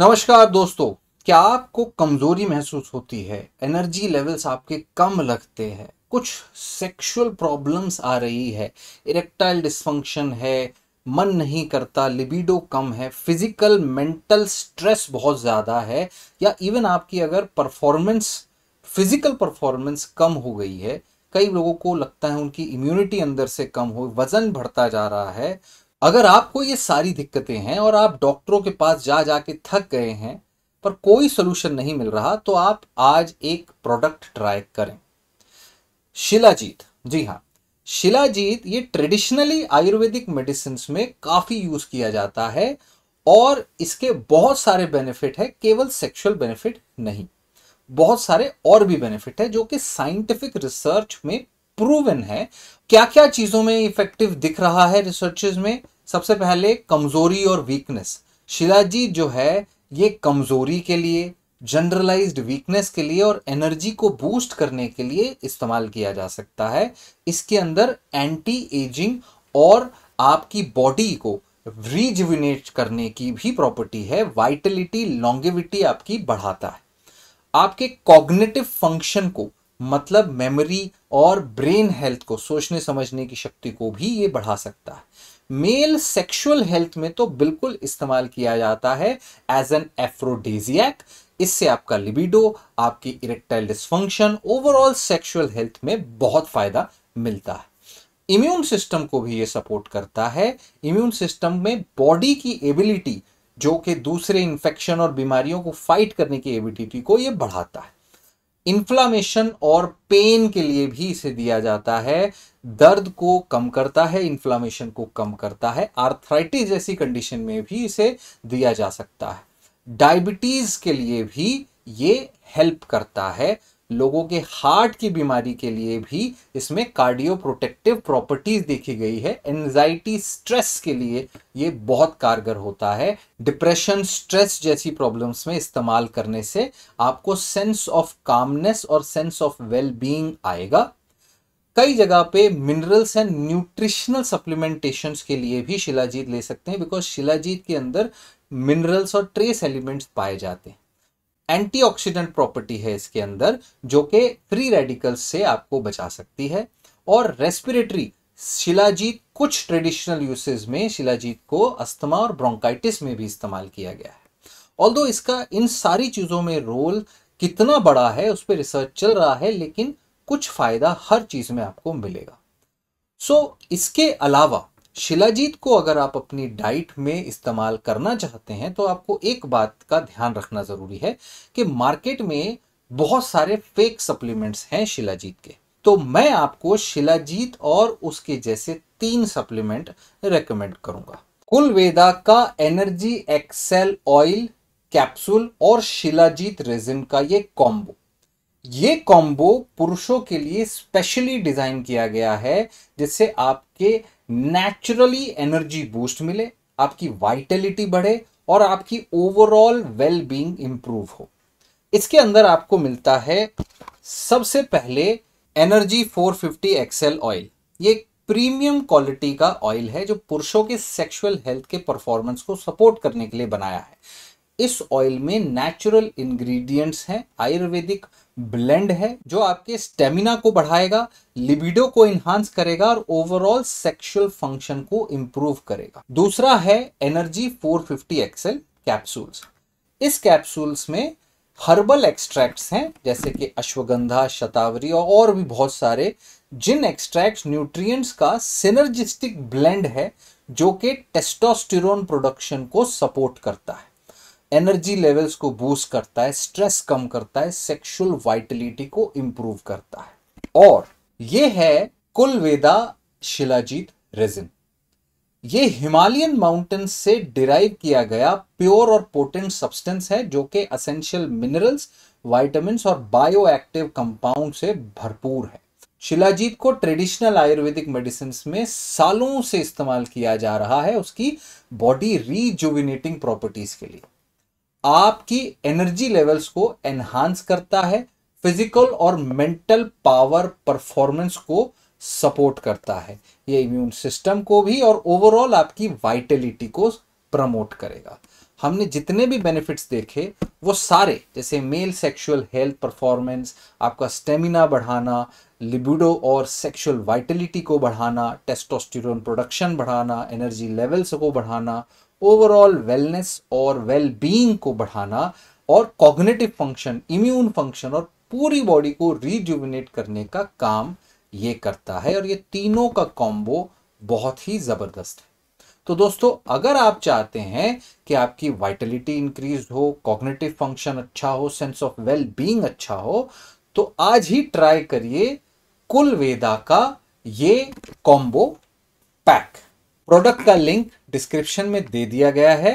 नमस्कार दोस्तों क्या आपको कमजोरी महसूस होती है एनर्जी लेवल्स आपके कम लगते हैं कुछ सेक्सुअल प्रॉब्लम्स आ रही है इरेक्टाइल डिस्फंक्शन है मन नहीं करता लिबिडो कम है फिजिकल मेंटल स्ट्रेस बहुत ज़्यादा है या इवन आपकी अगर परफॉर्मेंस फिजिकल परफॉर्मेंस कम हो गई है कई लोगों को लगता है उनकी इम्यूनिटी अंदर से कम हो वज़न बढ़ता जा रहा है अगर आपको ये सारी दिक्कतें हैं और आप डॉक्टरों के पास जा जा के थक गए हैं पर कोई सोल्यूशन नहीं मिल रहा तो आप आज एक प्रोडक्ट ट्राई करें शिलाजीत जी हाँ शिलाजीत ये ट्रेडिशनली आयुर्वेदिक मेडिसिन में काफ़ी यूज़ किया जाता है और इसके बहुत सारे बेनिफिट है केवल सेक्सुअल बेनिफिट नहीं बहुत सारे और भी बेनिफिट है जो कि साइंटिफिक रिसर्च में प्रूवन है क्या क्या चीज़ों में इफेक्टिव दिख रहा है रिसर्चेज में सबसे पहले कमज़ोरी और वीकनेस शिलाजी जो है ये कमज़ोरी के लिए जनरलाइज्ड वीकनेस के लिए और एनर्जी को बूस्ट करने के लिए इस्तेमाल किया जा सकता है इसके अंदर एंटी एजिंग और आपकी बॉडी को रिजुविनेट करने की भी प्रॉपर्टी है वाइटलिटी लॉन्गेविटी आपकी बढ़ाता है आपके कॉग्नेटिव फंक्शन को मतलब मेमोरी और ब्रेन हेल्थ को सोचने समझने की शक्ति को भी ये बढ़ा सकता है मेल सेक्सुअल हेल्थ में तो बिल्कुल इस्तेमाल किया जाता है एज एन एफ्रोडेजियक इससे आपका लिबिडो आपकी erectile dysfunction overall sexual health में बहुत फायदा मिलता है इम्यून सिस्टम को भी ये सपोर्ट करता है इम्यून सिस्टम में बॉडी की एबिलिटी जो कि दूसरे इन्फेक्शन और बीमारियों को फाइट करने की एबिलिटी को ये बढ़ाता है इन्फ्लामेशन और पेन के लिए भी इसे दिया जाता है दर्द को कम करता है इन्फ्लामेशन को कम करता है आर्थराइटिस जैसी कंडीशन में भी इसे दिया जा सकता है डायबिटीज़ के लिए भी ये हेल्प करता है लोगों के हार्ट की बीमारी के लिए भी इसमें कार्डियो प्रोटेक्टिव प्रॉपर्टीज देखी गई है एनजाइटी स्ट्रेस के लिए ये बहुत कारगर होता है डिप्रेशन स्ट्रेस जैसी प्रॉब्लम्स में इस्तेमाल करने से आपको सेंस ऑफ कामनेस और सेंस ऑफ वेल बींग आएगा कई जगह पे मिनरल्स एंड न्यूट्रिशनल सप्लीमेंटेशन के लिए भी शिलाजीत ले सकते हैं बिकॉज शिलाजीत के अंदर मिनरल्स और ट्रेस एलिमेंट्स पाए जाते हैं एंटीऑक्सीडेंट प्रॉपर्टी है इसके अंदर जो कि फ्री रेडिकल से आपको बचा सकती है और रेस्पिरेटरी शिलाजीत कुछ ट्रेडिशनल यूसेज में शिलाजीत को अस्थमा और ब्रोंकाइटिस में भी इस्तेमाल किया गया है ऑल इसका इन सारी चीज़ों में रोल कितना बड़ा है उस पर रिसर्च चल रहा है लेकिन कुछ फ़ायदा हर चीज़ में आपको मिलेगा सो so, इसके अलावा शिलाजीत को अगर आप अपनी डाइट में इस्तेमाल करना चाहते हैं तो आपको एक बात का ध्यान रखना ज़रूरी है कि मार्केट में बहुत सारे फेक सप्लीमेंट्स हैं शिलाजीत के तो मैं आपको शिलाजीत और उसके जैसे तीन सप्लीमेंट रेकमेंड करूंगा कुलवेदा का एनर्जी एक्सेल ऑयल कैप्सूल और शिलाजीत रेजिन का ये कॉम्बो ये कॉम्बो पुरुषों के लिए स्पेशली डिजाइन किया गया है जिससे आपके नेचुरली एनर्जी बूस्ट मिले आपकी वाइटलिटी बढ़े और आपकी ओवरऑल वेल बींग इंप्रूव हो इसके अंदर आपको मिलता है सबसे पहले एनर्जी 450 एक्सेल ऑयल ये प्रीमियम क्वालिटी का ऑयल है जो पुरुषों के सेक्सुअल हेल्थ के परफॉर्मेंस को सपोर्ट करने के लिए बनाया है इस ऑयल में नेचुरल इंग्रेडिएंट्स हैं आयुर्वेदिक ब्लेंड है जो आपके स्टेमिना को बढ़ाएगा लिबिडो को इनहांस करेगा और ओवरऑल सेक्सुअल फंक्शन को इम्प्रूव करेगा दूसरा है एनर्जी 450 एक्सएल कैप्सूल्स इस कैप्सूल्स में हर्बल एक्सट्रैक्ट्स हैं जैसे कि अश्वगंधा शतावरी और भी बहुत सारे जिन एक्सट्रैक्ट्स न्यूट्रिएंट्स का सिनर्जिस्टिक ब्लेंड है जो कि टेस्टोस्टिरोन प्रोडक्शन को सपोर्ट करता है एनर्जी लेवल्स को बूस्ट करता है स्ट्रेस कम करता है सेक्सुअल वाइटलिटी को इम्प्रूव करता है और ये है कुलवेदा शिलाजीत रेजिन ये हिमालयन माउंटेन से डिराइव किया गया प्योर और पोटेंट सब्सटेंस है जो कि असेंशियल मिनरल्स वाइटामिन और बायो एक्टिव कंपाउंड से भरपूर है शिलाजीत को ट्रेडिशनल आयुर्वेदिक मेडिसिन में सालों से इस्तेमाल किया जा रहा है उसकी बॉडी रीजुविनेटिंग प्रॉपर्टीज के लिए आपकी एनर्जी लेवल्स को एनहांस करता है फिजिकल और मेंटल पावर परफॉर्मेंस को सपोर्ट करता है ये इम्यून सिस्टम को भी और ओवरऑल आपकी वाइटेलिटी को प्रमोट करेगा हमने जितने भी बेनिफिट्स देखे वो सारे जैसे मेल सेक्सुअल हेल्थ परफॉर्मेंस आपका स्टेमिना बढ़ाना लिबिडो और सेक्सुअल वाइटलिटी को बढ़ाना टेस्टोस्टिरोन प्रोडक्शन बढ़ाना एनर्जी लेवल्स को बढ़ाना ओवरऑल वेलनेस और वेल बीइंग को बढ़ाना और कॉग्नेटिव फंक्शन इम्यून फंक्शन और पूरी बॉडी को रिज्यूबिनेट करने का काम ये करता है और ये तीनों का कॉम्बो बहुत ही ज़बरदस्त है तो दोस्तों अगर आप चाहते हैं कि आपकी वाइटलिटी इंक्रीज हो कॉग्नेटिव फंक्शन अच्छा हो सेंस ऑफ वेल बीइंग अच्छा हो तो आज ही ट्राई करिए कुल वेदा का ये कॉम्बो पैक प्रोडक्ट का लिंक डिस्क्रिप्शन में दे दिया गया है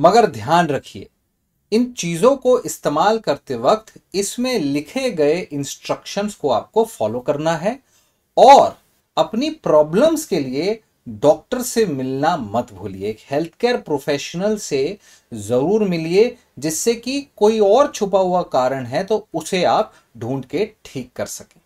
मगर ध्यान रखिए इन चीज़ों को इस्तेमाल करते वक्त इसमें लिखे गए इंस्ट्रक्शंस को आपको फॉलो करना है और अपनी प्रॉब्लम्स के लिए डॉक्टर से मिलना मत भूलिए एक हेल्थ केयर प्रोफेशनल से ज़रूर मिलिए जिससे कि कोई और छुपा हुआ कारण है तो उसे आप ढूंढ के ठीक कर सकें